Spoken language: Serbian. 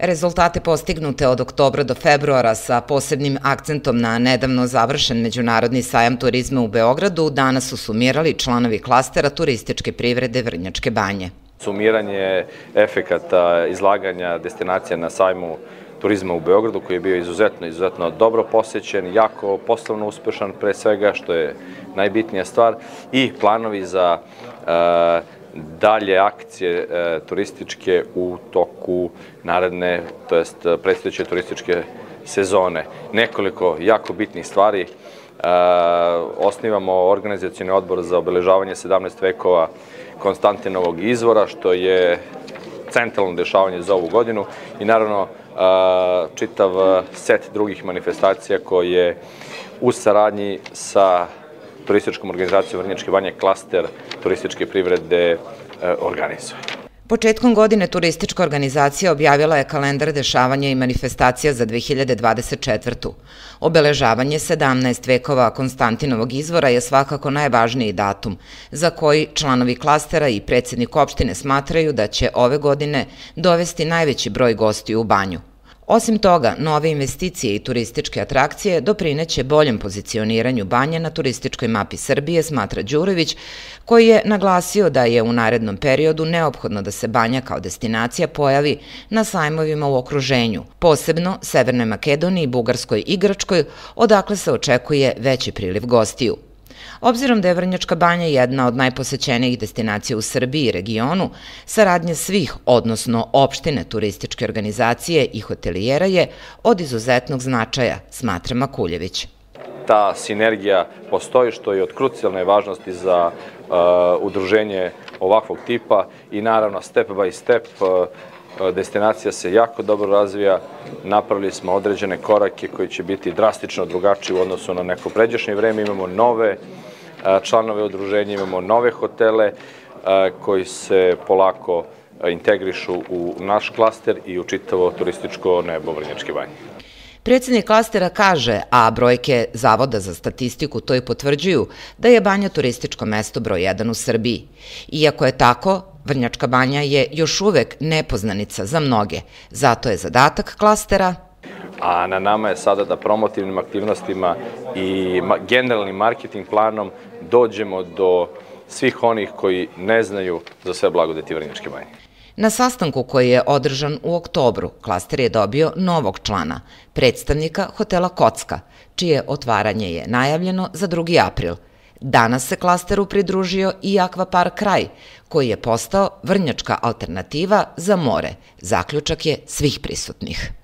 Rezultate postignute od oktobra do februara sa posebnim akcentom na nedavno završen Međunarodni sajam turizma u Beogradu danas su sumirali članovi klastera turističke privrede Vrnjačke banje. Sumiranje efekata izlaganja destinacija na sajmu turizma u Beogradu koji je bio izuzetno, izuzetno dobro posećen, jako poslovno uspešan pre svega, što je najbitnija stvar, i planovi za uh, dalje akcije e, turističke u toku naredne, to jest e, predstojeće turističke sezone. Nekoliko jako bitnih stvari. E, osnivamo organizacijni odbor za obeležavanje 17 vekova Konstantinovog izvora, što je centralno dešavanje za ovu godinu i naravno e, čitav set drugih manifestacija koje u saradnji sa turističkom organizacijom Vrnjačke banje klaster turističke privrede e, organizuje. Početkom godine turistička organizacija objavila je kalendar dešavanja i manifestacija za 2024. Obeležavanje 17 vekova Konstantinovog izvora je svakako najvažniji datum, za koji članovi klastera i predsednik opštine smatraju da će ove godine dovesti najveći broj gosti u banju. Osim toga, nove investicije i turističke atrakcije doprineće boljem pozicioniranju banje na turističkoj mapi Srbije, smatra Đurović, koji je naglasio da je u narednom periodu neophodno da se banja kao destinacija pojavi na sajmovima u okruženju, posebno Severnoj Makedoniji, Bugarskoj i Grčkoj, odakle se očekuje veći priliv gostiju. Obzirom da je Vrnjačka banja jedna od najposećenijih destinacija u Srbiji i regionu, saradnja svih, odnosno opštine turističke organizacije i hotelijera je od izuzetnog značaja, smatra Makuljević ta sinergija postoji, što je od krucijalne važnosti za e, udruženje ovakvog tipa i naravno step by step e, destinacija se jako dobro razvija, napravili smo određene korake koji će biti drastično drugačiji u odnosu na neko pređašnje vreme, imamo nove članove udruženja, imamo nove hotele koji se polako integrišu u naš klaster i u čitavo turističko nebo Vrnjačke banje. Predsednik klastera kaže, a brojke Zavoda za statistiku to i potvrđuju, da je banja turističko mesto broj 1 u Srbiji. Iako je tako, Vrnjačka banja je još uvek nepoznanica za mnoge, zato je zadatak klastera a na nama je sada da promotivnim aktivnostima i generalnim marketing planom dođemo do svih onih koji ne znaju za sve blagodeti Vrnjačke banje. Na sastanku koji je održan u oktobru, klaster je dobio novog člana, predstavnika hotela Kocka, čije otvaranje je najavljeno za 2. april. Danas se klasteru pridružio i Akvapar Kraj, koji je postao vrnjačka alternativa za more. Zaključak je svih prisutnih.